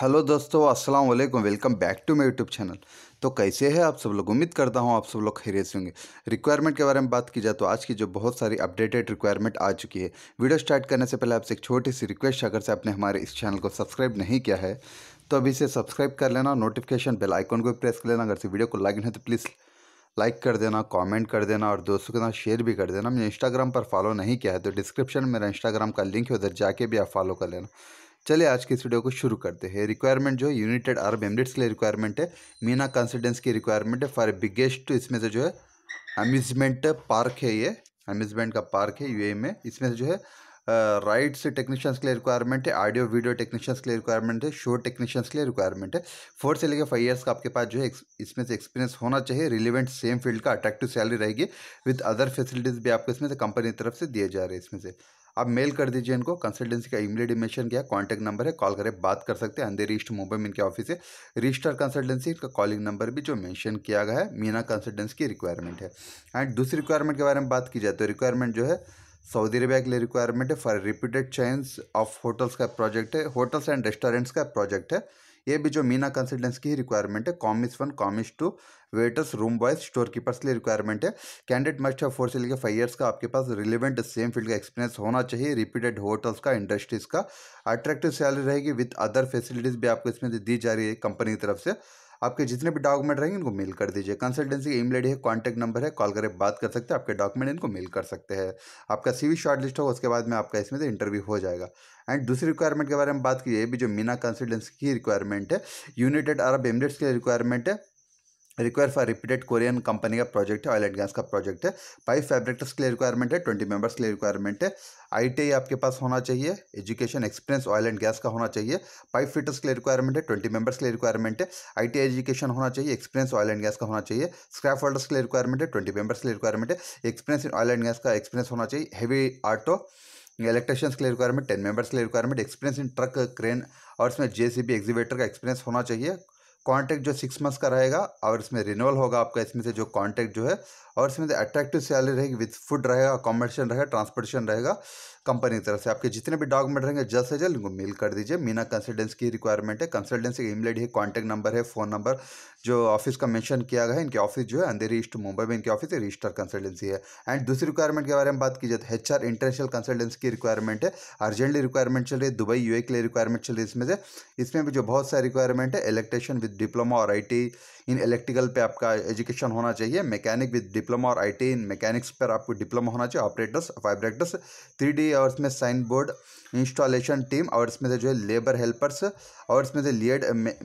hello दोस्तों अस्सलाम वालेकुम welcome back to my YouTube channel तो कैसे हैं आप सब लोग उम्मीद करता हूं आप सब लोग खैरियत होंगे रिक्वायरमेंट के बारे में बात की जाए तो आज की जो बहुत सारी अपडेटेड रिक्वायरमेंट आ चुकी है वीडियो स्टार्ट करने से पहले आपसे एक छोटी सी रिक्वेस्ट अगर से आपने हमारे इस चैनल को सब्सक्राइब नहीं किया है तो अभी इसे सब्सक्राइब कर लेना नोटिफिकेशन बेल आइकॉन को प्रेस कर लेना अगर से वीडियो को नहीं है तो प्लीज़ लाइक कर देना कमेंट कर देना और दोस्तों के साथ शेयर भी कर देना मैंने इंस्टाग्राम पर फॉलो नहीं किया है तो डिस्क्रिप्शन में मेरा इंस्टाग्राम का लिंक है उधर जाके भी आप फॉलो कर लेना चलिए आज की इस वीडियो को शुरू करते हैं रिक्वायरमेंट जो है यूनाइटेड अरब एमरेट्स के लिए रिक्वायरमेंट है मीना कंसल्टेंस की रिक्वायरमेंट है फॉर बिगेस्ट तो इसमें से जो है अम्यूजमेंट पार्क है ये अम्यूजमेंट का पार्क है यूएई e में इसमें से जो है राइट्स टेक्नीशियंस के लिए रिक्वायरमेंट है ऑडियो वीडियो टेक्नीशियंस के लिए रिक्वायरमेंट है शो टेक्नीशियंस के लिए रिक्वायरमेंट है फोर से लेकर फाइव ईयर्स का आपके पास जो है इसमें से एक्सपीरियंस होना चाहिए रिलेवेंट सेम फील्ड का अट्रैक्टिव सैलरी रहेगी विद अदर फैसिलिटीज़ भी आपको इसमें से कंपनी की तरफ से दिए जा रहे हैं इसमें से आप मेल कर दीजिए इनको कंसल्टेंसी का ईमेल डी मेंशन किया कॉन्टैक्ट नंबर है कॉल करें बात कर सकते हैं अंधेरी ईस्ट मुंबई में इनके ऑफिस है रजिस्टर कंसल्टेंसी का कॉलिंग नंबर भी जो मेंशन किया गया है मीना कंसल्टेंसी की रिक्वायरमेंट है एंड दूसरी रिक्वायरमेंट के बारे में बात की जाए तो रिक्वायरमेंट जो है सऊदी अरबिया के लिए रिक्वायरमेंट है for repeated change of hotels का प्रोजेक्ट है होटल्स एंड रेस्टोरेंट्स का प्रोजेक्ट है ये भी जो मीना कंसल्टेंस की रिक्वायरमेंट है commis one commis two waiters room boys store keepers के लिए रिक्वायरमेंट है कैंडिडेट मस्ट है फोर से लेकर फाइव ईयर्स का आपके पास रिलेवेंट सेम फील्ड का एक्सपीरियंस होना चाहिए रिपीटेड होटल्स का इंडस्ट्रीज का अट्रैक्टिव सैलरी रहेगी विथ अदर फैसिलिटीज भी आपको इसमें दी जा रही है कंपनी की तरफ से आपके जितने भी डॉक्यूमेंट रहेंगे इनको मेल कर दीजिए कंसल्टेंसी की ईमेल है कॉन्टैक्ट नंबर है कॉल करके बात कर सकते हैं आपके डॉक्यूमेंट इनको मेल कर सकते हैं आपका सीवी शॉर्ट लिस्ट होगा उसके बाद में आपका इसमें से इंटरव्यू हो जाएगा एंड दूसरी रिक्वायरमेंट के बारे में बात की ये भी जो मीना कंसल्टेंसी की रिक्वायरमेंट है यूनाइटेड अरब एमिरेट्स लिए रिक्वायरमेंट है require for repeated Korean company का प्रोजेक्ट है ऑयल एंड गैस का प्रोजेक्ट है पाइप फैब्रिक्टर्स के लिए रिक्वायरमेंट है ट्वेंटी मेंबर्स के लिए रिक्वायरमेंट है आई आपके पास होना चाहिए education experience oil and gas का होना चाहिए पाइप फिटर्स के लिए रिक्वायरमेंट है ट्वेंटी मेंबर्स के लिए रिक्वायरमेंट है आई एजुकेशन होना चाहिए एक्सपीरियंस ऑयल एंड गैस का होना चाहिए स्क्रैप होल्डर्स के लिए रिक्वायरमेंट है ट्वेंटी मेंबर्स के लिए रिक्वायरमेंट है एक्सपीरियंस ऑयल एंड गैस का एक्सपीरियंस होना चाहिए हैवी ऑटो इलेक्ट्रिशियंस के लिए रिक्वायरमेंट टेन मेंबर्स के लिए requirement experience in truck crane और इसमें जेसीबी एक्सीवेटर का एक्सपीरियंस होना चाहिए कॉन्ट्रैक्ट जो सिक्स मंथ्स का रहेगा और इसमें रिन्यूअल होगा आपका इसमें से जो कॉन्ट्रैक्ट जो है और इसमें अट्रैक्टिव तो सैलरी रहेगी विथ फूड रहेगा अकोमोडेशन रहेगा ट्रांसपोर्टेशन रहेगा कंपनी की तरफ से आपके जितने भी डॉक्यूमेंट रहेंगे जल्द से जल्द उनको मेल कर दीजिए मीना कंसल्टेंस की रिक्वायरमेंट है कंसल्टेंसी की ईमेल आई है कॉन्टैक्ट नंबर है फ़ोन नंबर जो ऑफिस का मेंशन किया गया है इनके ऑफिस जो है अंधेरी ईस्ट मुंबई में इनके ऑफिस है रजिस्टर कंसल्टेंसी है एंड दूसरी रिक्वायरमेंट के बारे में बात की जाए तो एच आर इंटरनेशनल कंसल्टेंसी की रिक्वायरमेंट है अर्जेंटली रिक्वायरमेंट चल रही है दुबई यूए के लिए रिक्वायरमेंट चल रही है इसमें से इसमें भी जो बहुत सारी रिक्वायरमेंट है इलेक्ट्रिशियन विद डिप्लोमा और आई इन इलेक्ट्रिकल पे आपका एजुकेशन होना चाहिए मैकेनिक विद डिप्लोमा और आई इन मैकेनिक्स पर आपको डिप्लोमा होना चाहिए ऑपरेटर्स वाइब्रेटर्स थ्री डी और इसमें साइन बोर्ड इंस्टॉलेशन टीम और इसमें से जो है लेबर हेल्पर्स और इसमें से लियड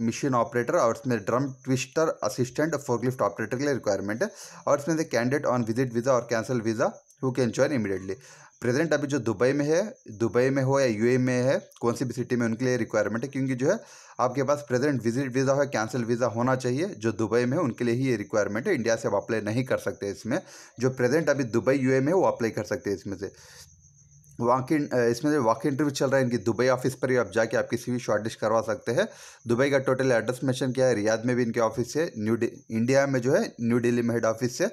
मशीन ऑपरेटर और इसमें drum twister assistant forklift operator के लिए रिक्वायरमेंट है और इसमें से कैंडिडेट ऑन विजिट वीज़ा और cancel visa who can join immediately present अभी जो दुबई में है दुबई में हो या यू में है कौन सी भी सिटी में उनके लिए रिक्वायरमेंट है क्योंकि जो है आपके पास प्रेजेंट विजिट वीज़ा हो कैंसिल वीज़ा होना चाहिए जो दुबई में है उनके लिए ही ये रिक्वायरमेंट है इंडिया से आप अप्लाई नहीं कर सकते इसमें जो प्रेजेंट अभी दुबई यू में है वो अप्लाई कर सकते हैं इसमें से वाक इसमें जो वाक इंटरव्यू चल रहा है इनकी दुबई ऑफिस पर ही आप जाके आप किसी भी शॉर्ट लिस्ट करवा सकते हैं दुबई का टोटल एड्रेस मेंशन किया है रियाद में भी इनके ऑफिस है न्यू इंडिया में जो है न्यू दिल्ली में हेड ऑफिस है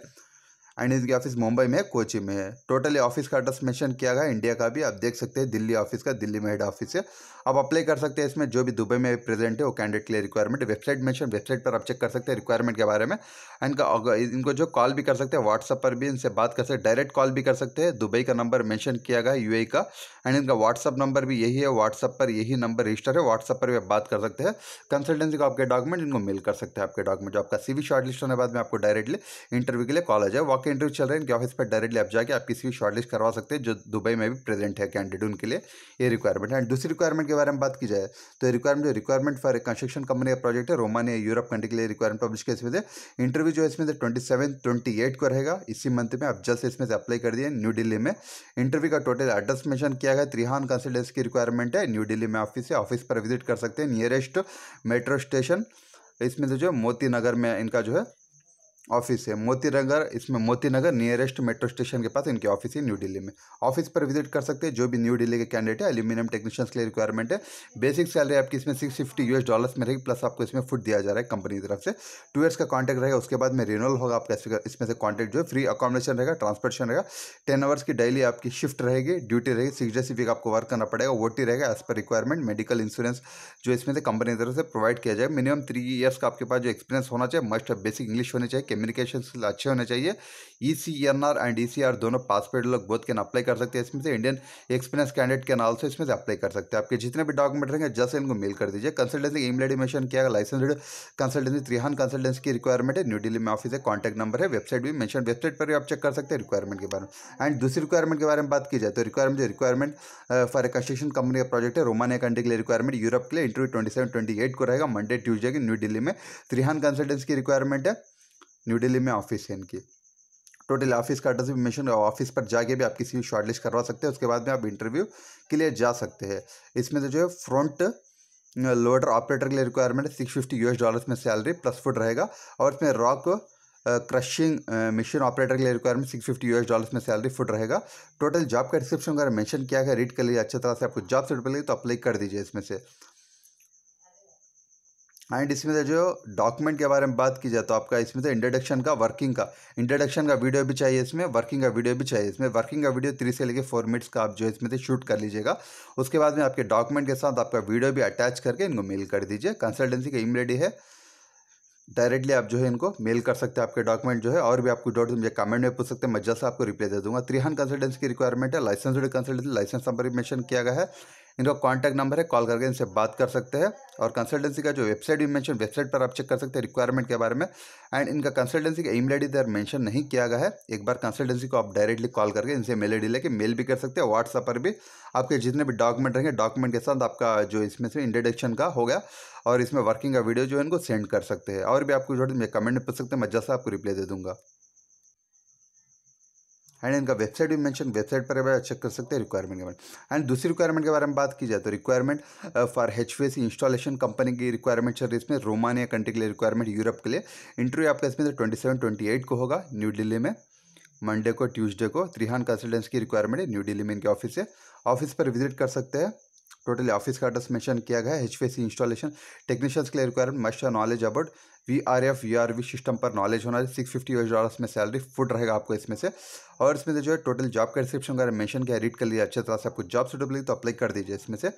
एंड इसके ऑफिस मुंबई में कोची में है टोटली ऑफिस का एड्रेस मेंशन किया गया इंडिया का भी आप देख सकते हैं दिल्ली ऑफिस का दिल्ली में हेड ऑफिस है आप अप्लाई कर सकते हैं इसमें जो भी दुबई में प्रेजेंट है वो कैंडिडेट के लिए रिक्वायरमेंट वेबसाइट मेंशन वेबसाइट पर आप चेक कर सकते हैं रिक्वायरमेंट के बारे में इनका इनको जो कॉल भी कर सकते हैं व्हाट्सअप पर भी इनसे बात कर सकते हैं डायरेक्ट कॉल भी कर सकते हैं दुबई का नंबर मैंशन किया गया यू e का एंड इनका व्हाट्सअप नंबर भी यही है व्हाट्सअप पर यही नंबर रजिस्टर है व्हाट्सअप पर भी आप बात कर सकते हैं कंसल्टेंसी का आपके डॉक्यूमेंट इनको मेल कर सकते हैं आपके डॉक्यूमेंट जो आपका वी शॉर्टलिस्ट होने बाद में आपको डायरेक्टली इंटरव्यू के लिए कॉल आ जाए वाकई इंटरव्यू चल रहे हैं इनके ऑफिस पर डायरेक्टली आप जाके आप किसी भी शॉर्टलिस्ट करवा सकते हैं जो दुबई में भी प्रेजेंट है कैंडिडेट उनके लिए ये रिक्वायरमेंट है एंड दूसरी रिक्वायरमेंट के बारे में बात की जाए तो requirement requirement for construction company का प्रोजेक्ट है रोमानिया यूरोप कंट्री के लिए रिक्वायरमेंट पब्लिश किया इसमें इंटरव्यू जो है इसमें ट्वेंटी सेवन ट्वेंटी एट को रहेगा इसी मंथ में आप जस्ट इसमें से अप्लाई कर दिए न्यू दिल्ली में इंटरव्यू का टोटल एड्रेस मेंशन किया गया त्रिहान कंसल्टेंसी की रिक्वायरमेंट है न्यू दिल्ली में ऑफिस है ऑफिस पर विजिट कर सकते हैं नियरेस्ट मेट्रो स्टेशन इसमें से जो मोती नगर में इनका जो है ऑफिस है मोती नगर इसमें मोती नगर नियरेस्ट मेट्रो स्टेशन के पास इनके ऑफिस है न्यू दिल्ली में ऑफिस पर विजिट कर सकते हैं जो भी न्यू दिल्ली के कैंडिडेट है एल्यूमिनियम टेक्नीशियंस के लिए रिक्वायरमेंट है बेसिक सैलरी आपकी इसमें सिक्स फिफ्टी यूएस डॉलर्स में रहेगी प्लस आपको इसमें फूड दिया जा रहा है कंपनी की तरफ से टू ईयर्स का कॉन्टैक्ट रहेगा उसके बाद में रिनल होगा आपका इसमें से कॉन्टैक्ट जो है फ्री अकोमोडेशन रहेगा ट्रांसपोर्टेशन रहेगा टेन आवर्स की डेली आपकी शिफ्ट रहेगी ड्यूटी रहेगी सिक्स डेज वीक आपको वर्क करना पड़ेगा वो टी रहेगा as per requirement medical insurance जो इसमें से कंपनी की तरफ से प्रोवाइड किया जाएगा मिनिमम थ्री ईयर्स का आपके पास जो एक्सपीरियंस होना चाहिए मस्ट बेसिक इंग्लिश होनी चाहिए कम्युनिकेशन अच्छे होने चाहिए E C N R and E C R दोनों पासपोर्ट लोग बोथ कैन अप्लाई कर सकते हैं इसमें से Indian experience candidate can also इसमें से अप्लाई कर सकते हैं आपके जितने भी डॉक्यूमेंट रहेंगे जस्ट इनको मेल कर दीजिए कंसल्टेंसी ईमेल आई मेंशन किया लाइसेंस कंसल्टेंसी त्रिहान कंसल्टेंसी की रिक्वायरमेंट है न्यू दिल्ली में ऑफिस है कॉन्टैक्ट नंबर है वेबसाइट भी मैं वेबसाइट पर भी आप चेक कर सकते हैं रिक्वायरमेंट के बारे में एंड दूसरी रिक्वायरमेंट के बारे में बात की जाए तो requirement requirement for a construction company का प्रोजेक्ट है रोमानिया कंट्री के लिए रिक्वायरमेंट यूरोप के लिए interview twenty seven twenty eight को रहेगा मंडे ट्यूजडे की न्यू दिल्ली में त्रिहान कंसल्टेंसी की रिक्वायरमेंट है न्यू दिल्ली में ऑफिस है इनकी टोटल ऑफिस का एड्रेस मिशन ऑफिस पर जाके भी आप किसी भी शॉर्टलिस्ट करवा सकते हैं उसके बाद में आप इंटरव्यू के लिए जा सकते हैं इसमें से जो है फ्रंट लोडर ऑपरेटर के लिए requirement six fifty U dollars में सैलरी प्लस फूड रहेगा और इसमें रॉक क्रशिंग मशीन ऑपरेटर के लिए requirement six fifty U dollars में सैलरी फुट रहेगा टोटल जॉब का डिस्क्रिप्शन अगर मैंशन किया गया रीड कर लीजिए अच्छी तरह से आपको जॉब सेट मिलेगी तो अप्लाई कर दीजिए इसमें से एंड इसमें से जो डॉक्यूमेंट के बारे में बात की जाए तो आपका इसमें से इंट्रोडक्शन का वर्किंग का इंट्रोडक्शन का वीडियो भी चाहिए इसमें वर्किंग का वीडियो भी चाहिए इसमें वर्किंग का वीडियो थ्री से लेकर फोर मिनट्स का आप जो इसमें से शूट कर लीजिएगा उसके बाद में आपके डॉक्यूमेंट के साथ आपका वीडियो भी अटैच करके इनको मेल कर दीजिए कंसल्टेंसी का ईमेल है डायरेक्टली आप जो है इनको मेल कर सकते हैं आपके डॉक्यूमेंट जो है और भी आपको डॉट तो मुझे कमेंट में पूछ सकते हैं मैं जल्द से आपको रिप्लाई दे दूंगा त्रिहान कंसल्टेंसी की रिक्वायरमेंट है license consultancy license number mention किया गया है इनका कॉन्टैक्ट नंबर है कॉल करके इनसे बात कर सकते हैं और कंसल्टेंसी का जो वेबसाइट भी मैंशन वेबसाइट पर आप चेक कर सकते हैं रिक्वायरमेंट के बारे में एंड इनका कंसल्टेंसी का ईमेल आई डी मेंशन नहीं किया गया है एक बार कंसल्टेंसी को आप डायरेक्टली कॉल करके इनसे मेल आई लेके मेल भी कर सकते हैं व्हाट्सअप पर भी आपके जितने भी डॉक्यूमेंट रहेंगे डॉक्यूमेंट के साथ आपका जो इसमें से इंट्रोडक्शन का हो गया और इसमें वर्किंग का वीडियो जो है इनको सेंड कर सकते हैं और भी आपको जो है कमेंट तो पूछ सकते हैं मैं जैसा आपको रिप्लाई दे दूँगा एंड इनका वेबसाइट भी मेंशन वेबसाइट पर आप चेक कर सकते हैं रिक्वायरमेंट के बारे में एंड दूसरी रिक्वायरमेंट के बारे में बात की जाए तो requirement for H installation company की रिक्वायरमेंट चल रही इसमें रोमानिया कंट्री के लिए रिक्वायरमेंट यूरोप के लिए इंटरव्यू आपका इसमें ट्वेंटी सेवन ट्वेंटी एट को होगा न्यू दिल्ली में मंडे को ट्यूजडे को त्रिहान कंसल्टेंस की रिक्वायरमेंट है न्यू दिल्ली में इनके ऑफिस है ऑफिस पर विजिट कर सकते हैं टोटली ऑफिस का एड्रेस मेंशन किया गया है एच इंस्टॉलेशन टेक्नीशियंस के लिए requirement must knowledge about V R F V R V system पर नॉलेज होना है सिक्स फिफ्टी यूएस डॉलर्स में सैलरी फुट रहेगा आपको इसमें से और इसमें से जो है टोटल जॉब का डिस्क्रिप्शन वगैरह मेंशन किया रीड कर लीजिए अच्छे तरह से आपको जॉब सुटेबल तो अप्लाई कर दीजिए इसमें से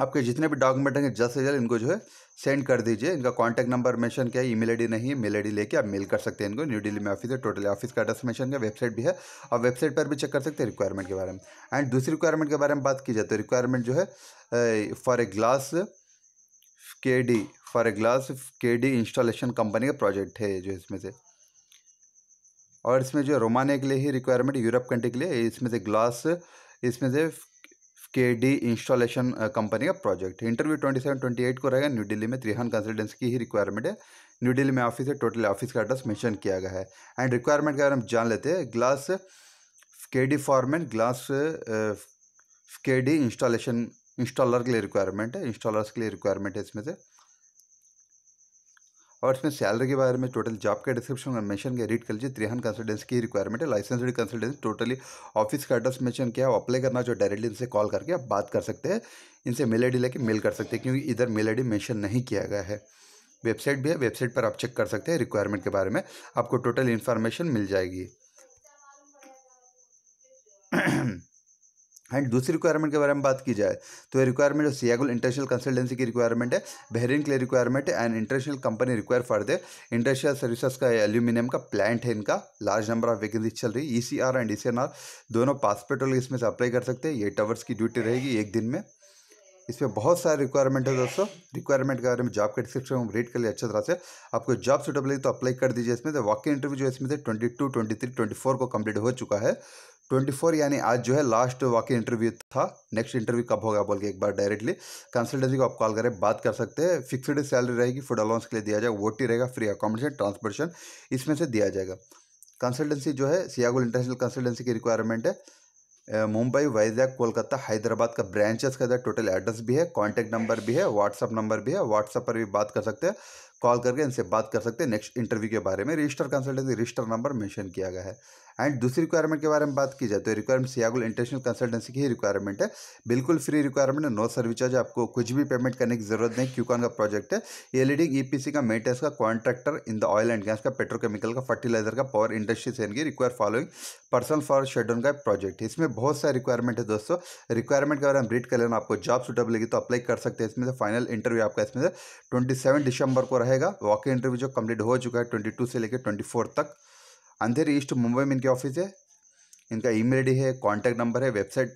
आपके जितने भी डॉक्यूमेंट हैं जल्द से जल्द इनको जो है सेंड कर दीजिए इनका कॉन्टैक्ट नंबर मेंशन किया है ईमेल आईडी नहीं है मेल आईडी लेके आप मेल कर सकते हैं इनको न्यू दिल्ली में ऑफिस है टोटली ऑफिस का एड्रेस मेंशन किया वेबसाइट भी है और वेबसाइट पर भी चेक कर सकते हैं रिक्वायरमेंट के बारे में एंड दूसरी रिक्वायरमेंट के बारे में बात की जाए तो रिक्वायरमेंट जो है for a glass K D for a glass K D installation company का प्रोजेक्ट है जो इसमें से और इसमें जो रोमानिया के लिए ही रिक्वायरमेंट यूरोप कंट्री के लिए इसमें से ग्लास इसमें से के डी इंस्टॉलेशन कंपनी का project interview twenty seven twenty eight को रहेगा न्यू दिल्ली में त्रिहान कंसल्टेंसी की ही रिक्वायरमेंट है न्यू दिल्ली में ऑफिस है टोटल ऑफिस का एड्रेस मेंशन किया गया है एंड रिक्वायरमेंट के बारे में जान लेते हैं glass K D format glass K D installation installer के लिए रिक्वायरमेंट है इंस्टॉलर्स के लिए रिक्वायरमेंट है इसमें से और इसमें सैलरी के बारे में टोटल जॉब का डिस्क्रिप्शन में मेंशन किया रीड कर लीजिए त्रिहन कंसल्टेंसी की रिक्वायरमेंट है लाइसेंसड कंसल्टेंसी टोटली ऑफिस का एड्रेस मेंशन किया अप्लाई करना जो डायरेक्टली इनसे कॉल करके आप बात कर सकते हैं इनसे मेल आई लेके मेल कर सकते हैं क्योंकि इधर मेल आई मेंशन नहीं किया गया है वेबसाइट भी है वेबसाइट पर आप चेक कर सकते हैं रिक्वायरमेंट के बारे में आपको टोटल इन्फॉर्मेशन मिल जाएगी हाँ, एंड दूसरी रिक्वायरमेंट के बारे में बात की जाए तो ये रिक्वायरमेंट सियागुल इंटरनेशनल कंसल्टेंसी की रिक्वायरमेंट है बहरीन के लिए रिक्वायरमेंट है and international company require for the industrial services का एल्यूमिनियम का प्लांट है इनका लार्ज नंबर ऑफ वैकेंसी चल रही है ई एंड ई दोनों पासपोर्ट वाले इसमें से अप्लाई कर सकते हैं ये टवर्स की ड्यूटी रहेगी एक दिन में इसमें बहुत सारे रिक्वायरमेंट है दोस्तों रिक्वायरमेंट के बारे में जॉब के डिस्क्रिप्शन हम रीड कर लिए अच्छे तरह से आपको जॉब सुटेबल है तो अप्लाई कर दीजिए इसमें तो वॉक इंटरव्यू जो इसमें से twenty two twenty three twenty four को कंप्लीट हो चुका है ट्वेंटी फोर यानी आज जो है लास्ट वाकई इंटरव्यू था नेक्स्ट इंटरव्यू कब होगा बोल के एक बार डायरेक्टली कंसल्टेंसी को आप कॉल करें बात कर सकते हैं फिक्सड सैलरी रहेगी फूड अलाउंस के लिए दिया जाएगा वोटी रहेगा फ्री अकोमोडेशन ट्रांसपोर्टेशन इसमें से दिया जाएगा कंसल्टेंसी जो है सियागुल इंटरनेशनल कंसल्टेंसी की रिक्वायरमेंट है मुंबई वैजाग कोलकाता हैदराबाद का ब्रांचेस का टोटल एड्रेस भी है कॉन्टैक्ट नंबर भी है व्हाट्सअप नंबर भी है व्हाट्सअप पर भी बात कर सकते हैं कॉल करके इनसे बात कर सकते हैं नेक्स्ट इंटरव्यू के बारे में register consultancy register number mention किया गया है एंड दूसरी रिक्वायरमेंट के बारे में बात की जाए तो रिक्वायरमेंट सियागुल इंटरनेशनल कंसल्टेंसी की ही रिक्वायरमेंट है बिल्कुल फ्री रिक्वायरमेंट है नो सर्विस चार्ज आपको कुछ भी पेमेंट करने की जरूरत नहीं क्यूकॉन का प्रोजेक्ट है ये लीडिंग ईपीसी e का मेंटेनेंस का contractor in the oil and gas का पेट्रोकेमिकल का फर्टिलाइजर का पावर इंडस्ट्रीज एंड की रिक्वायर फॉलोइंग पर्सनल फॉर शेडन का प्रोजेक्ट इसमें बहुत सारे रिक्वायरमेंट है दोस्तों रिक्वायरमेंट के बारे में रीड कर लेना आपको जॉब सुटेबल लगी तो अप्लाई कर सकते हैं इसमें से फाइनल इंटरव्यू आपका इसमें से ट्वेंटी सेवन दिसंबर को रहेगा वॉक इंटरव्यू जो कंप्लीट हो चुका है ट्वेंटी टू से लेकर ट्वेंटी फोर तक अंधेरी ईस्ट मुंबई में इनकी ऑफिस है इनका ईमेल आईडी है कॉन्टैक्ट नंबर है वेबसाइट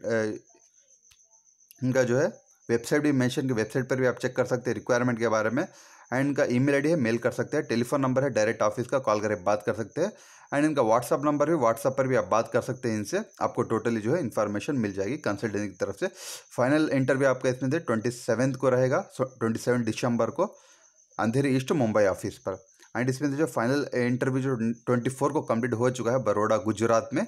इनका जो है वेबसाइट भी मेंशन की वेबसाइट पर भी आप चेक कर सकते हैं रिक्वायरमेंट के बारे में एंड इनका ईमेल आईडी है मेल कर सकते हैं टेलीफोन नंबर है डायरेक्ट ऑफिस का कॉल करके बात कर सकते हैं एंड इनका व्हाट्सअप नंबर भी व्हाट्सअप पर भी आप बात कर सकते हैं इनसे आपको टोटली जो है इन्फॉर्मेशन मिल जाएगी कंसल्टेंसी की तरफ से फाइनल इंटरव्यू आपका इसमें से ट्वेंटी सेवन्थ को रहेगा ट्वेंटी सेवन दिसंबर को अंधेरी ईस्ट मुंबई ऑफिस पर एंड इसमें जो फाइनल इंटरव्यू जो ट्वेंटी फोर को कंप्लीट हो चुका है बड़ोड़ा गुजरात में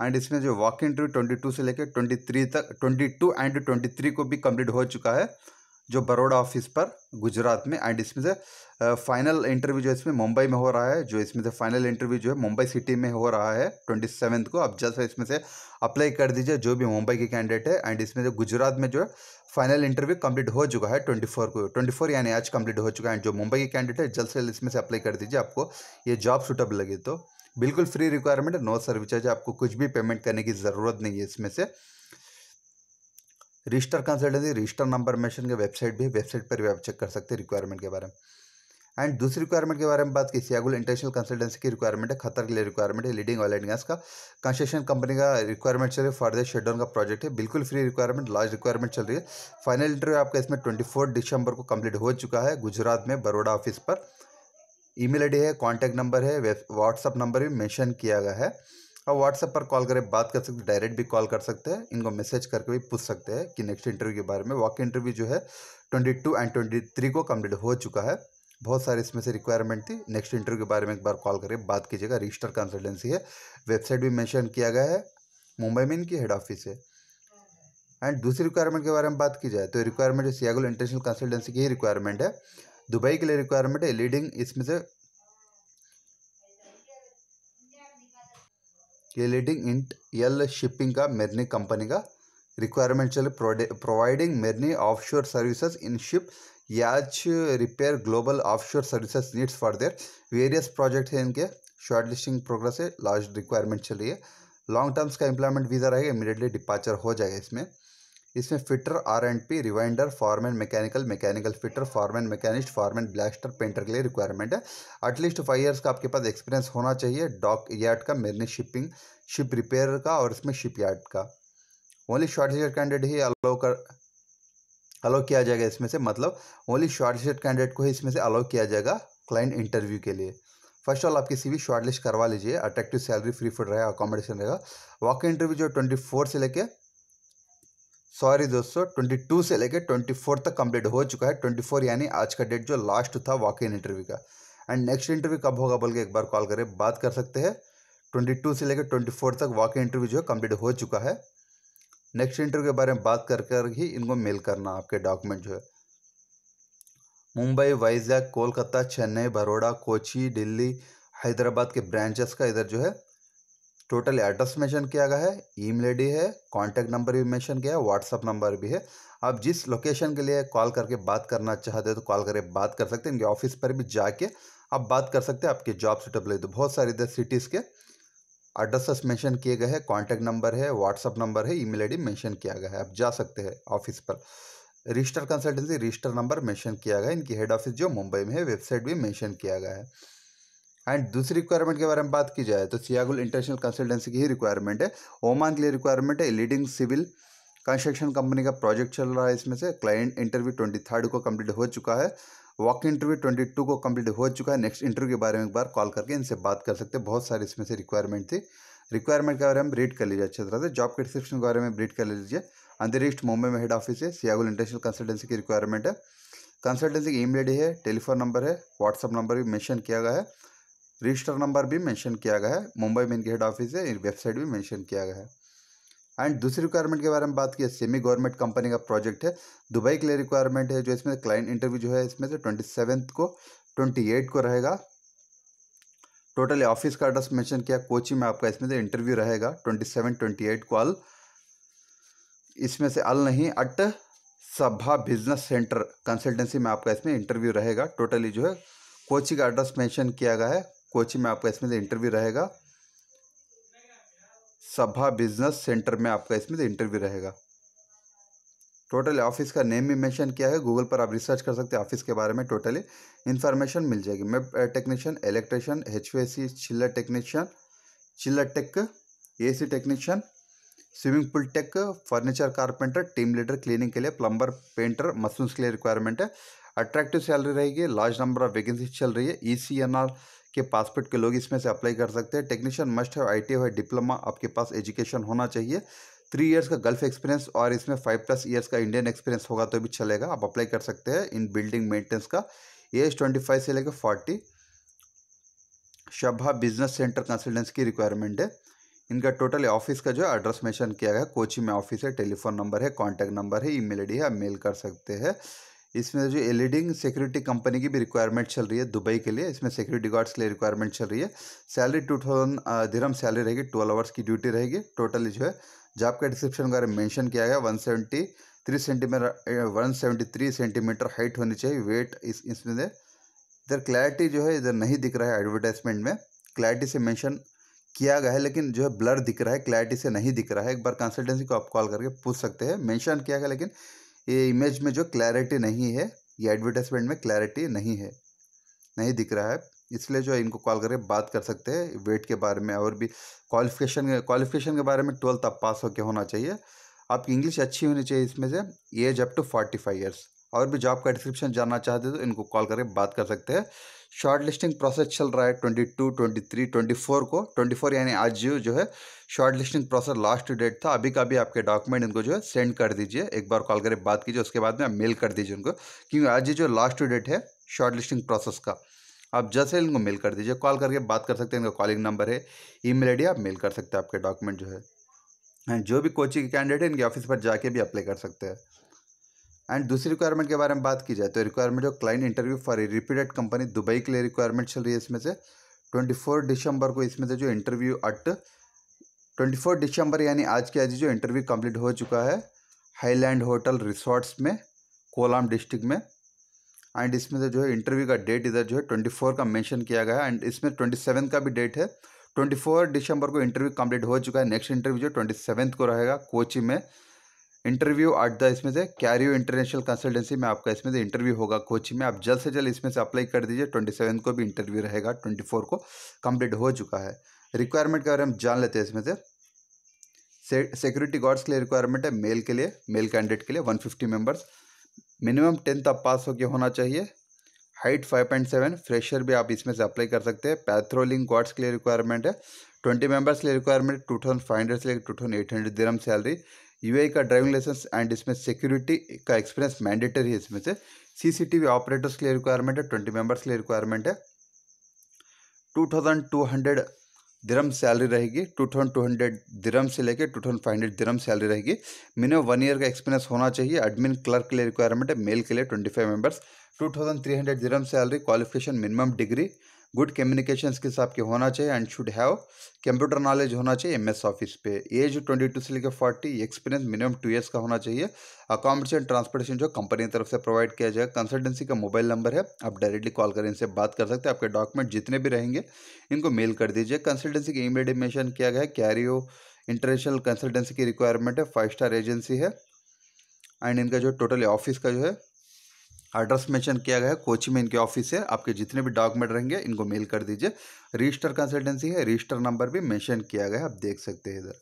एंड इसमें जो वॉक इंटरव्यू ट्वेंटी टू से लेकर ट्वेंटी थ्री तक twenty two and twenty three को भी कंप्लीट हो चुका है जो बड़ोड़ा ऑफिस पर गुजरात में एंड इसमें से फाइनल इंटरव्यू जो इसमें मुंबई में हो रहा है जो इसमें से फाइनल इंटरव्यू जो है मुंबई सिटी में हो रहा है ट्वेंटी सेवन्थ को आप जैसा इसमें से अप्लाई कर दीजिए जो भी मुंबई के कैंडिडेट है एंड इसमें से गुजरात में जो है फाइनल इंटरव्यू कंप्लीट हो चुका है ट्वेंटी फोर को ट्वेंटी फोर यानी आज कंप्लीट हो चुका है जो मुंबई के कैंडिडेट है जल्द से जल्द इसमें से अप्लाई कर दीजिए आपको ये जॉब सूटेबल लगे तो बिल्कुल फ्री रिक्वायरमेंट है नो सर्विस चार्ज आपको कुछ भी पेमेंट करने की ज़रूरत नहीं है इसमें से register consultancy register number mention के वेबसाइट भी वेबसाइट पर भी आप चेक कर सकते हैं रिक्वायरमेंट के बारे में एंड दूसरी रिक्वायरमेंट के बारे में बात की सियागुल इंटरनेशनल कंसल्टेंसी की रिक्वायरमेंट है खतर के लिए रिक्वायरमेंट है लीडिंग ऑयल एंड गैस का कंस्ट्रक्शन कंपनी का रिक्वायरमेंट चल रही है फर्दर शटडाउन का प्रोजेक्ट है बिल्कुल फ्री रिक्वायरमेंट लार्ज रिक्वायरमेंट चल रही है फाइनल इंटरव्यू आपका इसमें ट्वेंटी दिसंबर को कंप्लीट हो चुका है गुजरात में बड़ोड़ा ऑफिस पर ई मेल है कॉन्टैक्ट नंबर है व्हाट्सअप नंबर भी मैंशन किया गया है और व्हाट्सएप पर कॉल करें बात कर सकते डायरेक्ट भी कॉल कर सकते हैं इनको मैसेज करके भी पूछ सकते हैं कि नेक्स्ट इंटरव्यू के बारे में वॉक इंटरव्यू जो है twenty two and twenty three को कंप्लीट हो चुका है बहुत सारे इसमें से रिक्वायरमेंट थी नेक्स्ट इंटरव्यू के बारे में एक बार कॉल करिए बात कीजिएगा रजिस्टर कंसल्टेंसी है वेबसाइट भी मैंशन किया गया है मुंबई में इनकी हेड ऑफिस है एंड दूसरी रिक्वायरमेंट के बारे में बात की जाए तो रिक्वायरमेंट सियागुल इंटरनेशनल कंसल्टेंसी की ही रिक्वायरमेंट है दुबई के लिए रिक्वायरमेंट है लीडिंग इसमें से ये लीडिंग इंट एल शिपिंग का मेरनी कंपनी का रिक्वायरमेंट चले providing marine offshore services in ship yacht repair global offshore services needs for their various project है इनके शॉर्ट लिस्टिंग प्रोग्रेस है लास्ट रिक्वायरमेंट चल रही है लॉन्ग टर्म्स का इंप्लायमेंट वीज़ा रहेगा इमीडिएटली डिपार्चर हो जाएगा इसमें इसमें fitter R and P rewinder foreman mechanical mechanical fitter foreman machinist foreman blaster painter के लिए रिक्वायरमेंट है एटलीस्ट फाइव ईयर्स का आपके पास एक्सपीरियंस होना चाहिए डॉक यार्ड का मेरने शिपिंग शिप रिपेयर का और इसमें शिप यार्ड का ओनली शॉर्ट हेयर कैंडिडेट ही अलाउ कर अलाउ किया जाएगा इसमें से मतलब ओनली शॉर्टलिस्टेड कैंडिडेट को ही इसमें से अलाउ किया जाएगा क्लाइंट इंटरव्यू के लिए फर्स्ट ऑल आपकी सीवी शॉर्टलिस्ट करवा लीजिए अट्रैक्टिव सैलरी फ्री फूड रहेगा अकोमोडेशन रहेगा वॉक इंटरव्यू जो ट्वेंटी फोर से लेके सॉरी दोस्तों ट्वेंटी टू से लेके ट्वेंटी फोर तक कंप्लीट हो चुका है ट्वेंटी फोर यानी आज का डेट जो लास्ट था वॉक इन इंटरव्यू का एंड नेक्स्ट इंटरव्यू कब होगा बोल के एक बार कॉल करें बात कर सकते हैं ट्वेंटी टू से लेकर ट्वेंटी फोर तक वॉक इंटरव्यू जो है कम्प्लीट हो चुका है नेक्स्ट इंटरव्यू के बारे में बात कर कर ही इनको मेल करना आपके डॉक्यूमेंट जो है मुंबई वाइजैक कोलकाता चेन्नई बड़ोड़ा कोची दिल्ली हैदराबाद के ब्रांचेस का इधर जो है टोटल एड्रेस मेंशन किया गया है ई मेल है कांटेक्ट नंबर भी मेंशन किया है व्हाट्सअप नंबर भी है आप जिस लोकेशन के लिए कॉल करके बात करना चाहते हो तो कॉल करके बात कर सकते हैं इनके ऑफिस पर भी जाके आप बात कर सकते हैं आपके जॉब सुटेबल है तो बहुत सारे इधर सिटीज़ के एड्रेसेस मेंशन किए गए हैं कॉन्टैक्ट नंबर है व्हाट्सअप नंबर है ईमेल आईडी मेंशन किया गया है आप जा सकते हैं ऑफिस पर register consultancy register number mention किया गया है इनकी हेड ऑफिस जो मुंबई में है वेबसाइट भी मेंशन किया गया है एंड दूसरी रिक्वायरमेंट के बारे में बात की जाए तो सियागुल इंटरनेशनल कंसल्टेंसी की ही रिक्वायरमेंट है ओमान के लिए रिक्वायरमेंट है लीडिंग सिविल कंस्ट्रक्शन कंपनी का प्रोजेक्ट चल रहा है इसमें से क्लाइंट इंटरव्यू ट्वेंटी थर्ड को कंप्लीट हो चुका है वॉक इंटरव्यू ट्वेंटी टू को कंप्लीट हो चुका है नेक्स्ट इंटरव्यू के बारे में एक बार कॉल करके इनसे बात कर सकते हैं बहुत सारे इसमें से रिक्वायरमेंट थी रिक्वायरमेंट के बारे में रीड कर लीजिए अच्छी तरह से जॉब के डिस्क्रिप्शन के बारे में रीड कर लीजिए अंधेरिस्ट मुंबई में हेड ऑफिस है सियागुल इंटरनेशनल कंसल्टेंसी की रिक्वायरमेंट है कंसल्टेंसी की ईमेल आई है टेलीफोन नंबर है व्हाट्सअप नंबर भी मैंशन किया गया है रजिस्टर नंबर भी मैंशन किया गया है मुंबई में इनकी हेड ऑफिस है वेबसाइट भी मैंशन किया गया है एंड दूसरी रिक्वायरमेंट के बारे में बात की सेमी गवर्नमेंट कंपनी का प्रोजेक्ट है दुबई के लिए रिक्वायरमेंट है जो इसमें क्लाइंट इंटरव्यू जो है इसमें से ट्वेंटी सेवन्थ को ट्वेंटी एट को रहेगा टोटली ऑफिस का एड्रेस मेंशन किया कोची में आपका इसमें से इंटरव्यू रहेगा ट्वेंटी सेवन ट्वेंटी एट को अल इसमें से अल नहीं अट सभा बिजनेस सेंटर कंसल्टेंसी में आपका इसमें इंटरव्यू रहेगा टोटली जो है कोची का एड्रेस मैंशन किया गया है कोची में आपका इसमें से इंटरव्यू रहेगा सभा बिजनेस सेंटर में आपका इसमें इंटरव्यू रहेगा टोटली ऑफिस का नेम भी मेंशन किया है गूगल पर आप रिसर्च कर सकते हैं ऑफिस के बारे में टोटली इन्फॉर्मेशन मिल जाएगी मैं technician electrician H C chiller technician chiller tech AC technician swimming pool tech furniture carpenter team leader cleaning के लिए प्लम्बर पेंटर मसून के लिए रिक्वायरमेंट है अट्रैक्टिव सैलरी रहेगी लार्ज नंबर ऑफ वैकेंसी चल रही है ई सी एन आर के पासपोर्ट के लोग इसमें से अप्लाई कर सकते हैं टेक्नीशियन मस्ट है आई टी है डिप्लोमा आपके पास एजुकेशन होना चाहिए थ्री इयर्स का गल्फ एक्सपीरियंस और इसमें फाइव प्लस इयर्स का इंडियन एक्सपीरियंस होगा तो भी चलेगा आप अप्लाई कर सकते हैं इन बिल्डिंग मेंटेनेंस का एज ट्वेंटी फाइव से लेकर forty Shaba business centre consultants की रिक्वायरमेंट है इनका टोटल ऑफिस का जो है एड्रेस मेंशन किया गया कोची में ऑफिस है टेलीफोन नंबर है कॉन्टैक्ट नंबर है ईमेल आईडी है आप मेल कर सकते हैं इसमें जो लीडिंग सिक्योरिटी कंपनी की भी रिक्वायरमेंट चल रही है दुबई के लिए इसमें सिक्योरिटी गार्ड्स के लिए रिक्वायरमेंट चल रही है salary two thousand dirham salary रहेगी ट्वेल्व आवर्स की ड्यूटी रहेगी टोटली जो है जॉब का डिस्क्रिप्शन वगैरह मेंशन किया गया one seventy three centimetre one seventy three centimetre height होनी चाहिए वेट इस इसमें इधर क्लैरिटी जो है इधर नहीं दिख रहा है एडवर्टाइजमेंट में क्लैरिटी से मेंशन किया गया है लेकिन जो है ब्लर दिख रहा है क्लैरिटी से नहीं दिख रहा है एक बार कंसल्टेंसी को आप कॉल करके पूछ सकते हैं मैंशन किया गया लेकिन ये इमेज में जो क्लैरिटी नहीं है ये एडवर्टाइजमेंट में क्लैरिटी नहीं है नहीं दिख रहा है इसलिए जो इनको कॉल करके बात कर सकते हैं वेट के बारे में और भी क्वालिफिकेशन क्वालिफिकेशन के बारे में ट्वेल्थ आप पास होकर होना चाहिए आपकी इंग्लिश अच्छी होनी चाहिए इसमें से age up to forty five years और भी जॉब का डिस्क्रिप्शन जानना चाहते हो तो इनको कॉल करके बात कर सकते हैं शॉर्ट लिस्टिंग प्रोसेस चल रहा है twenty two twenty three twenty four को ट्वेंटी फोर यानी आज जो है short listing process last date था अभी का भी आपके डॉक्यूमेंट इनको जो है सेंड कर दीजिए एक बार कॉल करके बात कीजिए उसके बाद में आप मेल कर दीजिए उनको क्योंकि आज जो लास्ट डेट है शॉर्ट लिस्टिंग प्रोसेस का आप जैसे इनको मेल कर दीजिए कॉल करके बात कर सकते हैं इनका कॉलिंग नंबर है ई मेल आप मेल कर सकते हैं आपके डॉक्यूमेंट जो है जो भी कोचिंग के कैंडिडेट है इनके ऑफिस पर जाके भी अप्लाई कर सकते हैं एंड दूसरी रिक्वायरमेंट के बारे में बात की जाए तो रिक्वायरमेंट जो client interview for repeated company Dubai के लिए रिक्वायरमेंट चल रही है इसमें से ट्वेंटी फोर दिसंबर को इसमें से जो interview at twenty four December यानी आज के आज जो इंटरव्यू कंप्लीट हो चुका है हाईलैंड होटल रिसोर्ट्स में कोलाम डिस्ट्रिक्ट में एंड इसमें से जो है इंटरव्यू का डेट इधर जो है ट्वेंटी फोर का मेंशन किया गया है एंड इसमें ट्वेंटी सेवन का भी डेट है ट्वेंटी फोर दिसंबर को इंटरव्यू कंप्लीट हो चुका है नेक्स्ट इंटरव्यू जो ट्वेंटी सेवन को रहेगा कोची में इंटरव्यू एट द इसमें से कैरियो इंटरनेशनल कंसल्टेंसी में आपका इसमें से इंटरव्यू होगा कोची में आप जल्द से जल्द इसमें से अप्लाई कर दीजिए ट्वेंटी सेवन को भी इंटरव्यू रहेगा ट्वेंटी फोर को कंप्लीट हो चुका है रिक्वायरमेंट के बारे में जान लेते हैं इसमें से सिक्योरिटी गार्ड्स के लिए रिक्वायरमेंट है मेल के लिए मेल कैंडिडेट के लिए one fifty members minimum tenth आप पास होकर होना चाहिए height five point seven fresher भी आप इसमें से अप्लाई कर सकते हैं पैथ्रोलिंग गार्ड्स के लिए रिक्वायरमेंट है ट्वेंटी मेंबर्स के लिए requirement two thousand five hundred से लेकर two thousand eight hundred dirham salary U का ड्राइविंग लाइसेंस एंड इसमें सिक्योरिटी का एक्सपीरियंस मैंडेटरी है इसमें से सीसीटीवी ऑपरेटर्स के लिए रिक्वायरमेंट है ट्वेंटी मेंबर्स के लिए रिक्वायरमेंट है two thousand two hundred dirham salary रहेगी two thousand two hundred dirham से लेकर two thousand five hundred dirham salary रहेगी मिनिमम वन ईयर का एक्सपीरियंस होना चाहिए एडमिन क्लर्क के लिए रिक्वायरमेंट है मेल के लिए twenty five members two thousand three hundred dirham salary qualification minimum degree good communication skills आपके होना चाहिए and should have computer knowledge होना चाहिए एमएस ऑफिस पे एज ट्वेंटी टू से लेकर forty experience minimum two years का होना चाहिए अकोमोडेशन ट्रांसपोर्टेशन जो कंपनी की तरफ से प्रोवाइड किया जाएगा कंसल्टेंसी का मोबाइल नंबर है आप डायरेक्टली कॉल करें इनसे बात कर सकते हैं आपके डॉक्यूमेंट जितने भी रहेंगे इनको मेल कर दीजिए कंसल्टेंसी की ईमेल मेंशन किया गया है कैरियो इंटरनेशनल कंसल्टेंसी की रिक्वायरमेंट है फाइव स्टार एजेंसी है एंड इनका जो टोटल ऑफिस का जो है एड्रेस मेंशन किया गया है कोची में इनके ऑफिस है आपके जितने भी डॉक्यूमेंट रहेंगे इनको मेल कर दीजिए रजिस्टर कंसल्टेंसी है रजिस्टर नंबर भी मेंशन किया गया है आप देख सकते हैं इधर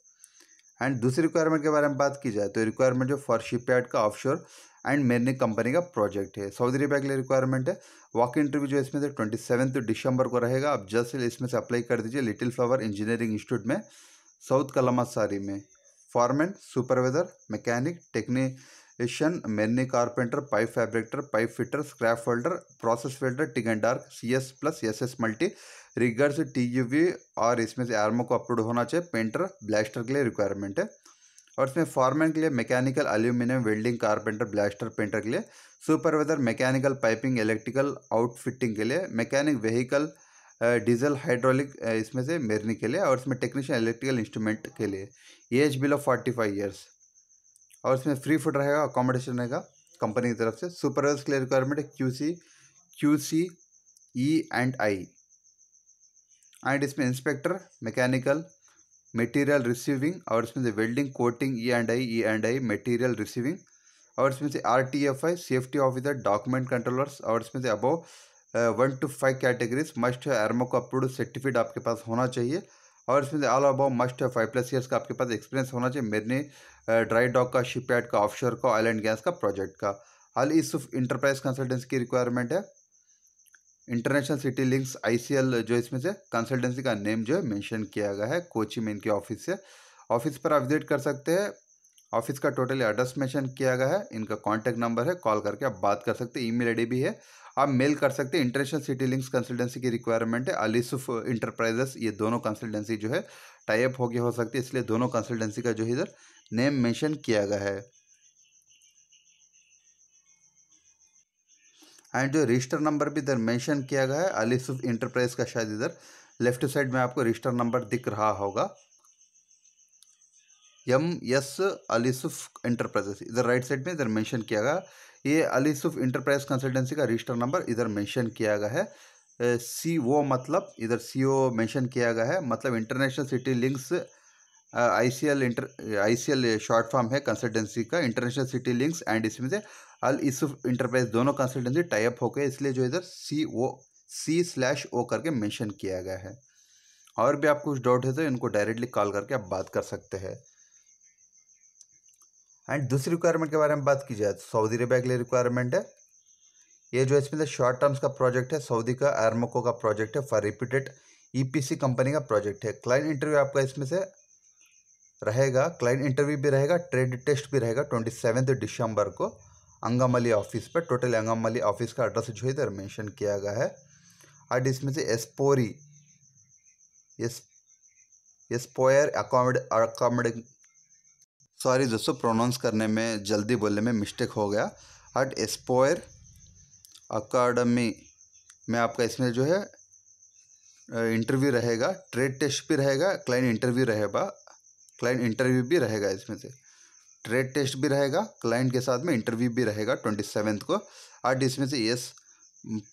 एंड दूसरी रिक्वायरमेंट के बारे में बात की जाए तो रिक्वायरमेंट जो फॉर शिपयार्ड का ऑफशोर एंड मेरने कंपनी का प्रोजेक्ट है सऊदी अरेबिया के लिए रिक्वायरमेंट है वॉक इंटरव्यू जो इसमें से ट्वेंटी सेवन्थ डिसंबर को रहेगा आप जस्ट इसमें से अप्लाई कर दीजिए लिटिल फ्लावर इंजीनियरिंग इंस्टीट्यूट में साउथ कलमा सारी में foreman supervisor mechanic technician मैनने carpenter pipe fabricator pipe fitter scaffolder process welder TIG and arc C S plus S S multi riggers T U V और इसमें से आर्मो को upload होना चाहिए painter blaster के लिए रिक्वायरमेंट है और इसमें फॉरमैन के लिए mechanical aluminium welding carpenter blaster painter के लिए supervisor mechanical piping electrical outfitting के लिए मैकेनिक व्हीकल डीजल हाइड्रोलिक इसमें से मेरनी के लिए और इसमें टेक्नीशियन इलेक्ट्रिकल इंस्ट्रूमेंट के लिए age below forty five years और इसमें फ्री फूड रहेगा अकोमोडेशन रहेगा कंपनी की तरफ से सुपरवाइज के लिए रिक्वायरमेंट है Q C Q C E and I एंड इसमें इंस्पेक्टर मैकेनिकल मटेरियल रिसीविंग और इसमें से welding coating E and I E and I material receiving और इसमें से R T F I safety officer document controllers और इसमें से above one two five categories must है एरमो का अप्रूव सर्टिफिकेट आपके पास होना चाहिए और इसमें से ऑल अबाउ मस्ट है फाइव प्लस ईयर्स का आपके पास एक्सपीरियंस होना चाहिए मेरे ड्राई डॉक का शिप यार्ड का ऑफशोर का ऑयल एंड गैस का प्रोजेक्ट का हाल इस इंटरप्राइज कंसल्टेंसी की रिक्वायरमेंट है इंटरनेशनल सिटी लिंक्स आईसीएल जो इसमें से कंसल्टेंसी का नेम जो है मेंशन किया गया है कोची में इनके ऑफिस से ऑफिस पर आप विजिट कर सकते हैं ऑफिस का टोटल एड्रेस मेंशन किया गया है इनका कॉन्टैक्ट नंबर है कॉल करके आप बात कर सकते हैं ईमेल आईडी भी है आप मेल कर सकते हैं इंटरनेशनल सिटी लिंक्स कंसल्टेंसी की रिक्वायरमेंट है अलीसुफ इंटरप्राइजेस ये दोनों कंसल्टेंसी जो है टाइप हो गया हो सकती है इसलिए दोनों कंसल्टेंसी का जो है इधर नेम मेंशन किया गया है एंड जो रजिस्टर नंबर भी इधर मेंशन किया गया है अलीसुफ इंटरप्राइज का शायद इधर लेफ्ट साइड में आपको रजिस्टर नंबर दिख रहा होगा एम एस अलीसुफ इंटरप्राइजेस इधर राइट साइड में इधर मेंशन किया गया ये अलीसुफ इंटरप्राइज कंसल्टेंसी का रजिस्टर नंबर इधर मेंशन किया गया है सी ओ मतलब इधर सी ओ मैंशन किया गया है मतलब international city links I C L inter I C L short form है कंसल्टेंसी का इंटरनेशनल सिटी लिंक्स एंड इसमें से अल इसफ इंटरप्राइज दोनों कंसल्टेंसी टाइप हो गए इसलिए जो इधर सी ओ सी स्लैश ओ करके मैंशन किया गया है और भी आपको कुछ डाउट है तो इनको डायरेक्टली कॉल करके आप बात कर सकते हैं एंड दूसरी रिक्वायरमेंट के बारे में बात की जाए तो सऊदी अरेबिया के लिए रिक्वायरमेंट है ये जो इसमें शॉर्ट टर्म्स का प्रोजेक्ट है सऊदी का एरमोको का प्रोजेक्ट है फॉर रिपीटेड ईपीसी कंपनी का प्रोजेक्ट है क्लाइंट इंटरव्यू आपका इसमें से रहेगा क्लाइंट इंटरव्यू भी रहेगा ट्रेड टेस्ट भी रहेगा ट्वेंटी सेवन्थ दिसंबर को अंगामली ऑफिस पर टोटल अंगामली ऑफिस का एड्रेस जो इधर मेंशन किया गया है एंड इसमें से एसपोरी एस एसपोयर अकोमोड अकोमोड सॉरी दोस्तों प्रोनाउंस करने में जल्दी बोलने में मिस्टेक हो गया एट एसपोयर अकाडमी में आपका इसमें जो है इंटरव्यू रहेगा ट्रेड टेस्ट भी रहेगा क्लाइंट इंटरव्यू रहेगा क्लाइंट इंटरव्यू भी रहेगा इसमें से ट्रेड टेस्ट भी रहेगा क्लाइंट के साथ में इंटरव्यू भी रहेगा ट्वेंटी सेवेंथ को आठ इसमें से यस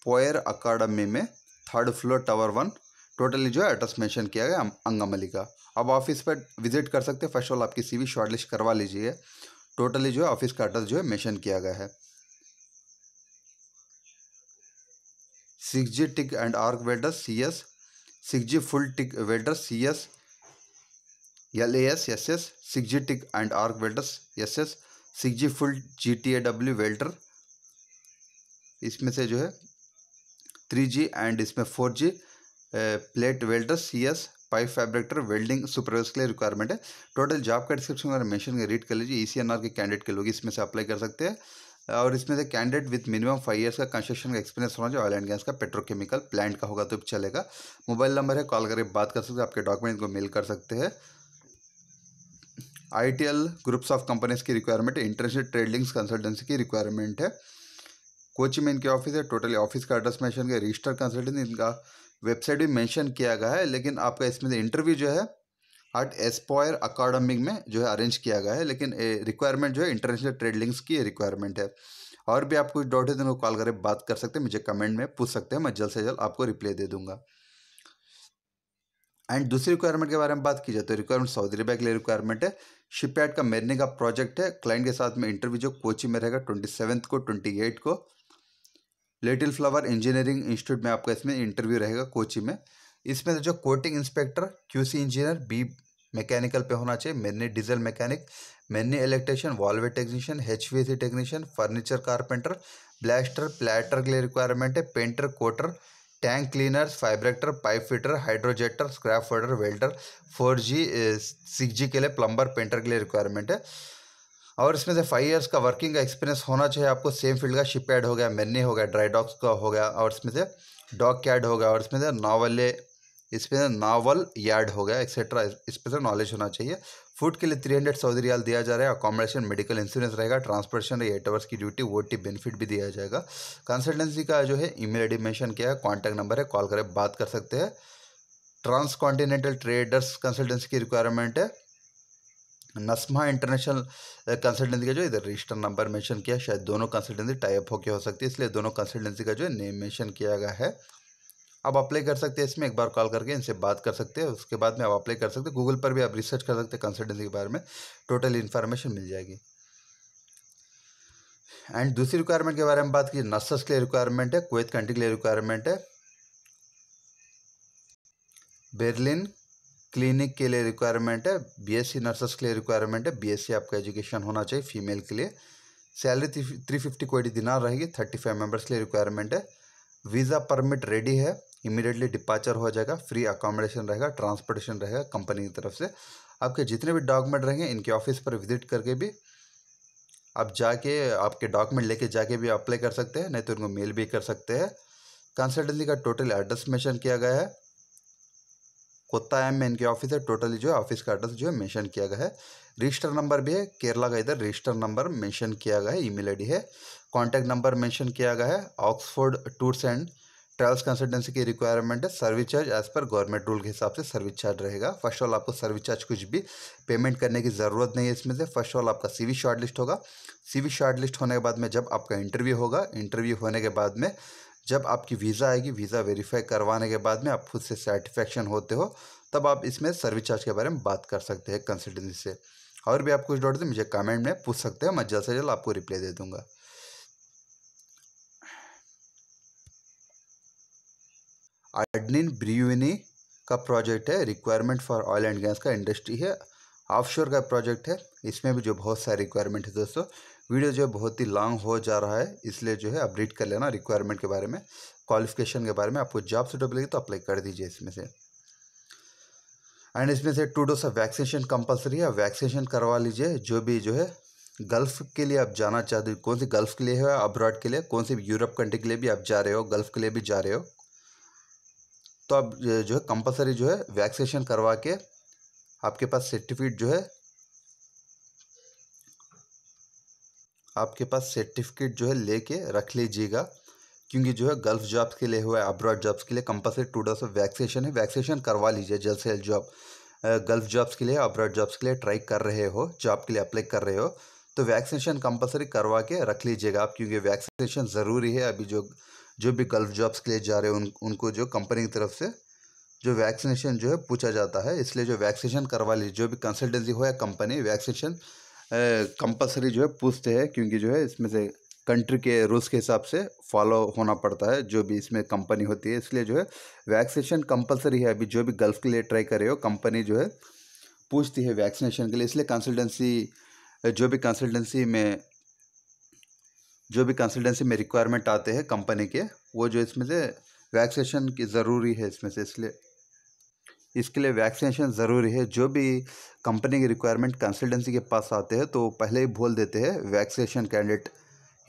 पोयर अकाडमी में third floor tower one totally जो है एड्रेस मेंशन किया गया अंगामली का अब ऑफिस पर विजिट कर सकते हैं फर्स्ट ऑल आपकी सीवी शॉर्टलिस्ट करवा लीजिए टोटली जो है ऑफिस का एड्रेस जो है मेंशन किया गया है six G TIG and arc welder C S six G full TIG welder C S L A S S S six G TIG and arc welder S S six G full G T A W welder इसमें से जो है three G and इसमें four G plate welder C S pipe fabricator welding supervise के लिए requirement है total job का description मैंने मेंशन रीड कर लीजिए ई सी एन आर के कैंडिडेट के लोग इसमें से अप्लाई कर सकते हैं और इसमें से candidate with minimum five years का कंस्ट्रक्शन का एक्सपीरियंस होना चाहिए ऑयल एंड गैस का पेट्रोकेमिकल प्लांट का होगा तो चलेगा मोबाइल नंबर है कॉल करके बात कर सकते हैं आपके डॉक्यूमेंट को मेल कर सकते हैं आई ग्रुप्स ऑफ कंपनीज की रिक्वायरमेंट इंटरनेशनल ट्रेडिंग्स कंसल्टेंसी की रिक्वायरमेंट है कोची में इनके ऑफिस है टोटली ऑफिस का एड्रेस मैंशन किया रजिस्टर कंसल्टेंट इनका वेबसाइट भी मैंशन किया गया है लेकिन आपका इसमें से इंटरव्यू जो है आर्ट एस्पायर अकाडमिक में जो है अरेंज किया गया है लेकिन रिक्वायरमेंट जो है इंटरनेशनल ट्रेड लिंक्स की रिक्वायरमेंट है और भी आप कुछ डाउट है तो उनको कॉल करके बात कर सकते हैं मुझे कमेंट में पूछ सकते हैं मैं जल्द से जल्द आपको रिप्लाई दे दूंगा एंड दूसरी रिक्वायरमेंट के बारे में बात की जाए तो रिक्वायरमेंट सऊदी अरबिया के लिए रिक्वायरमेंट है शिपयार्ड का मेरने का प्रोजेक्ट है क्लाइंट के साथ में इंटरव्यू जो कोची में रहेगा ट्वेंटी सेवन्थ को ट्वेंटी एट को लिटिल फ्लावर इंजीनियरिंग इंस्टीट्यूट में आपका इसमें इंटरव्यू रहेगा कोची में इसमें जो coating inspector QC engineer B mechanical पे होना चाहिए मैनी डीजल मैकेनिक मैनी electrician valve technician H technician furniture carpenter blaster plater के लिए रिक्वायरमेंट है painter coater tank cleaner fabricator pipe fitter hydrojetter scaffolder welder four G six G के लिए प्लम्बर पेंटर के लिए रिक्वायरमेंट है और इसमें से फाइव इयर्स का वर्किंग का एक्सपीरियंस होना चाहिए आपको सेम फील्ड का शिपयार्ड हो गया मेन्नी हो गया ड्राई डॉक्स का हो गया और इसमें से डॉग कैड हो गया और इसमें से नावले इसमें नावल यार्ड हो गया एक्सेट्रा इस पर नॉलेज तो होना चाहिए फूड के लिए थ्री हंड्रेड सऊदी रियाल दिया जा रहा है अकोमोडेशन मेडिकल इंश्योरेंस रहेगा ट्रांसपोर्टेशन एट आवर्स की ड्यूटी वो टी बेनिफिट भी दिया जाएगा कंसल्टेंसी का जो है ईमेल आई मेंशन किया है कॉन्टैक्ट नंबर है कॉल करें बात कर सकते हैं ट्रांस कॉन्टिनेंटल ट्रेडर्स कंसल्टेंसी की रिक्वायरमेंट है नस्मा इंटरनेशनल कंसल्टेंसी का जो इधर रजिस्टर नंबर मेंशन किया शायद दोनों कंसल्टेंसी टाइप होकर हो सकती है इसलिए दोनों कंसल्टेंसी का जो है नेम मेंशन किया गया है आप अप्लाई कर सकते हैं इसमें एक बार कॉल करके इनसे बात कर सकते हैं उसके बाद में आप अप्लाई कर सकते हैं गूगल पर भी आप रिसर्च कर सकते हैं कंसल्टेंसी के बारे में टोटल इन्फॉर्मेशन मिल जाएगी एंड दूसरी रिक्वायरमेंट के बारे में बात की नर्सस के लिए रिक्वायरमेंट है कुवैत कंट्री के लिए रिक्वायरमेंट है बर्लिन क्लिनिक के लिए रिक्वायरमेंट है बीएससी नर्सेस के लिए रिक्वायरमेंट है बीएससी आपका एजुकेशन होना चाहिए फीमेल के लिए सैलरी थ्री फिफ्टी को दिनार रहेगी थर्टी फाइव मेम्बर्स के लिए रिक्वायरमेंट है वीज़ा परमिट रेडी है इमीडिएटली डिपार्चर हो जाएगा फ्री अकोमोडेशन रहेगा ट्रांसपोर्टेशन रहेगा कंपनी की तरफ से आपके जितने भी डॉक्यूमेंट रहेंगे इनके ऑफिस पर विजिट करके भी आप जाके आपके डॉक्यूमेंट लेके जाके भी अप्लाई कर सकते हैं नहीं तो इनको मेल भी कर सकते हैं कंसल्टेंसी का टोटल एड्रेस मेंशन किया गया है एम में इनके ऑफिस है टोटली जो है ऑफिस का एड्रेस जो है मेंशन किया गया है रजिस्टर नंबर भी है केरला का इधर रजिस्टर नंबर मेंशन किया गया है ईमेल आईडी है कॉन्टैक्ट नंबर मेंशन किया गया है Oxford tours and travels consultancy की रिक्वायरमेंट है service charge as per government rule के हिसाब से सर्विस चार्ज रहेगा फर्स्ट ऑल आपको सर्विस चार्ज कुछ भी पेमेंट करने की ज़रूरत नहीं है इसमें से फर्स्ट ऑल आपका सीवी शॉर्ट लिस्ट होगा सीवी शॉर्ट लिस्ट होने के बाद में जब आपका इंटरव्यू होगा इंटरव्यू होने के बाद में जब आपकी वीज़ा आएगी वीज़ा वेरीफाई करवाने के बाद में आप खुद से सेटिस्फेक्शन होते हो तब आप इसमें सर्विस चार्ज के बारे में बात कर सकते हैं कंसल्टेंसी से और भी आप कुछ दें तो मुझे कमेंट में पूछ सकते हैं मैं जल्द से जल्द आपको रिप्लाई दे दूँगा आर्डनिन ब्रियनी का प्रोजेक्ट है requirement for oil and gas का इंडस्ट्री है ऑफशोर का प्रोजेक्ट है इसमें भी जो बहुत सारे रिक्वायरमेंट है दोस्तों वीडियो जो है बहुत ही लॉन्ग हो जा रहा है इसलिए जो है आप कर लेना रिक्वायरमेंट के बारे में क्वालिफिकेशन के बारे में आपको जॉब से तो अप्लाई कर दीजिए इसमें से एंड इसमें से two dose of vaccination compulsory है वैक्सीनेशन करवा लीजिए जो भी जो है गल्फ के लिए आप जाना चाहते हो कौन सी गल्फ के लिए है अब्रॉड के लिए कौन सी यूरोप कंट्री के लिए भी आप जा रहे हो गल्फ के लिए भी जा रहे हो तो आप जो है कंपलसरी जो है वैक्सीनेशन करवा के आपके पास सर्टिफिकेट जो है आपके पास सर्टिफिकेट जो है लेके रख लीजिएगा क्योंकि जो है गल्फ जॉब्स के लिए हुआ है अब्रॉड जॉब्स के लिए compulsory two days of vaccination है वैक्सीनेशन करवा लीजिए जल्द से जल्द जॉब गल्फ जॉब्स के लिए अब्रॉड जॉब्स के लिए ट्राई कर रहे हो जॉब के लिए अप्लाई कर रहे हो तो वैक्सीनेशन कंपलसरी करवा के रख लीजिएगा आप क्योंकि वैक्सीनेशन ज़रूरी है अभी जो जो भी गल्फ जॉब्स के लिए जा रहे हैं उन उनको जो कंपनी की तरफ से जो वैक्सीनेशन जो है पूछा जाता है इसलिए जो वैक्सीनेशन करवा लीजिए जो भी कंसल्टेंसी हो या कंपनी वैक्सीनेशन कंपलसरी जो है पूछते हैं क्योंकि जो है इसमें से कंट्री के रूल्स के हिसाब से फॉलो होना पड़ता है जो भी इसमें कंपनी होती है इसलिए जो है वैक्सीनेशन कंपलसरी है अभी जो भी गल्फ के लिए ट्राई करे हो कंपनी जो है पूछती है वैक्सीनेशन के लिए इसलिए कंसल्टेंसी जो भी कंसल्टेंसी में जो भी कंसल्टेंसी में रिक्वायरमेंट आते हैं कंपनी के वो जो इसमें से वैक्सीनेशन की ज़रूरी है इसमें से इसलिए इसके लिए वैक्सीनेशन ज़रूरी है जो भी कंपनी के रिक्वायरमेंट कंसल्टेंसी के पास आते हैं तो पहले ही बोल देते हैं वैक्सीनेशन कैंडिडेट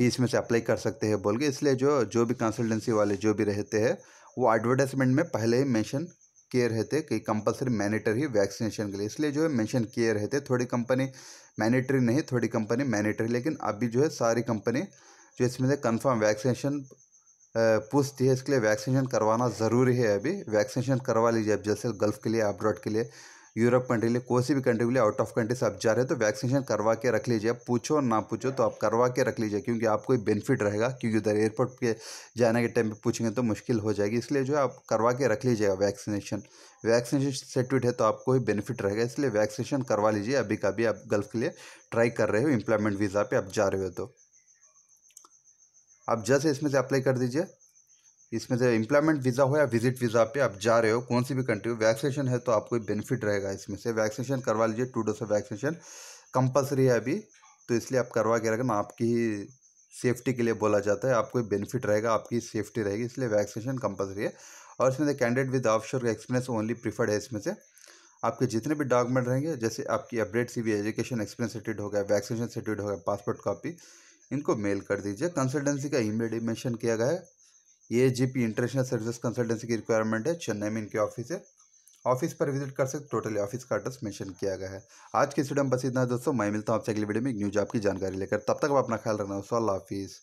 ही इसमें से अप्लाई कर सकते हैं बोल के इसलिए जो जो भी कंसल्टेंसी वाले जो भी रहते हैं वो एडवर्टाइजमेंट में पहले ही मेंशन किए रहते कि कंपलसरी मैनेटर ही वैक्सीनेशन के लिए इसलिए जो है मैंशन किए रहते थोड़ी कंपनी मैनेटरी नहीं थोड़ी कंपनी मैनेटरी लेकिन अभी जो है सारी कंपनी जो तो इसमें से कन्फर्म वैक्सीनेशन पूछती है इसके लिए वैक्सीनेशन करवाना ज़रूरी है अभी वैक्सीनेशन करवा लीजिए अब जैसे गल्फ़ के लिए अब्रॉड के लिए यूरोप कंट्री के लिए कोई भी कंट्री के लिए आउट ऑफ कंट्री से आप जा रहे हो तो वैक्सीनेशन करवा के रख लीजिए पूछो ना पूछो तो आप करवा के रख लीजिए क्योंकि आपको ही बेनिफिट रहेगा क्योंकि उधर एयरपोर्ट के जाने के टाइम पे पूछेंगे तो मुश्किल हो जाएगी इसलिए जो है आप करवा के रख लीजिएगा वैक्सीनेशन वैक्सीनेशन सर्टिफिकेट है तो आपको ही बेनिफिट रहेगा इसलिए वैक्सीनेशन करवा लीजिए अभी का भी आप गल्फ के लिए ट्राई कर रहे हो इम्प्लॉयमेंट वीज़ा पर आप जा रहे हो तो आप जैसे इसमें से अप्लाई कर दीजिए इसमें से इम्प्लॉयमेंट वीज़ा हो या विजिट वीज़ा पे आप जा रहे हो कौन सी भी कंट्री हो वैक्सीनेशन है तो आपको बेनिफिट रहेगा इसमें से वैक्सीनेशन करवा लीजिए two dose of vaccination compulsory है अभी तो इसलिए आप करवा के रखना आपकी ही सेफ्टी के लिए बोला जाता है आपको बेनिफिट रहेगा आपकी सेफ्टी रहेगी इसलिए वैक्सीनेशन कंपलसरी है और इसमें से candidate with offshore experience only preferred है इसमें से आपके जितने भी डॉक्यूमेंट रहेंगे जैसे आपकी update C education experience certificate हो गया वैक्सीनेशन सर्टिफिकेट हो गया पासपोर्ट कॉपी इनको मेल कर दीजिए कंसल्टेंसी का ई मेड मैंशन किया गया है ये G P international service consultancy की रिक्वायरमेंट है चेन्नई में इनके ऑफिस है ऑफिस पर विजिट कर सकते टोटली ऑफिस का एड्रेस मेंशन किया गया है आज की स्टूडियो में बस इतना दोस्तों मैं मिलता हूँ आपसे अगली वीडियो में एक न्यूज आपकी जानकारी लेकर तब तक आप अपना ख्याल रखना दोस्तों अल्लाह हाफिज़